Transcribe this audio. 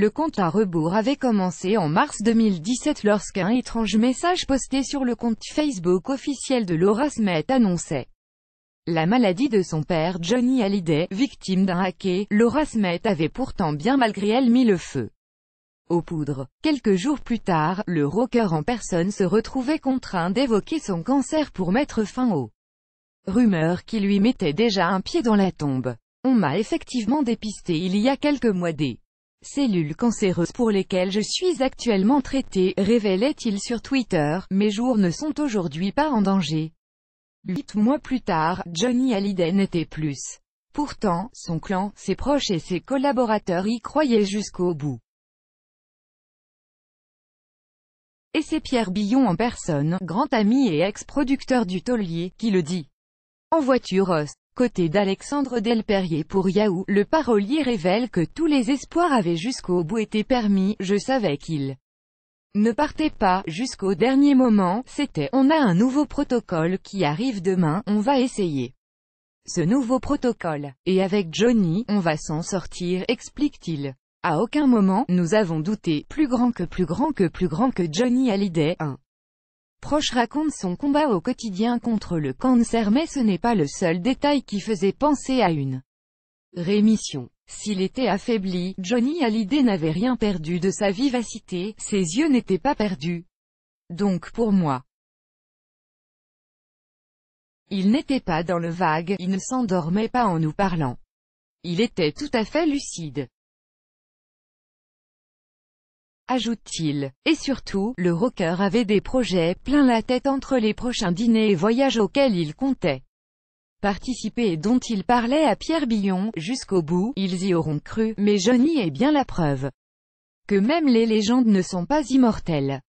Le compte à rebours avait commencé en mars 2017 lorsqu'un étrange message posté sur le compte Facebook officiel de Laura Smith annonçait la maladie de son père Johnny Hallyday, victime d'un hacker. Laura Smith avait pourtant bien malgré elle mis le feu aux poudres. Quelques jours plus tard, le rocker en personne se retrouvait contraint d'évoquer son cancer pour mettre fin aux rumeurs qui lui mettaient déjà un pied dans la tombe. On m'a effectivement dépisté il y a quelques mois des cellules cancéreuses pour lesquelles je suis actuellement traité, révélait-il sur Twitter, mes jours ne sont aujourd'hui pas en danger. Huit mois plus tard, Johnny Hallyday n'était plus. Pourtant, son clan, ses proches et ses collaborateurs y croyaient jusqu'au bout. Et c'est Pierre Billon en personne, grand ami et ex-producteur du Taulier, qui le dit. En voiture, côté d'Alexandre Delperrier pour Yahoo, le parolier révèle que tous les espoirs avaient jusqu'au bout été permis, je savais qu'il ne partait pas, jusqu'au dernier moment, c'était « On a un nouveau protocole qui arrive demain, on va essayer ce nouveau protocole. Et avec Johnny, on va s'en sortir », explique-t-il. À aucun moment, nous avons douté, plus grand que plus grand que plus grand que Johnny Hallyday, 1. Proche raconte son combat au quotidien contre le cancer mais ce n'est pas le seul détail qui faisait penser à une rémission. S'il était affaibli, Johnny Hallyday n'avait rien perdu de sa vivacité, ses yeux n'étaient pas perdus. Donc pour moi, il n'était pas dans le vague, il ne s'endormait pas en nous parlant. Il était tout à fait lucide ajoute-t-il. Et surtout, le rocker avait des projets plein la tête entre les prochains dîners et voyages auxquels il comptait participer et dont il parlait à Pierre Billon, jusqu'au bout, ils y auront cru, mais Johnny est bien la preuve que même les légendes ne sont pas immortelles.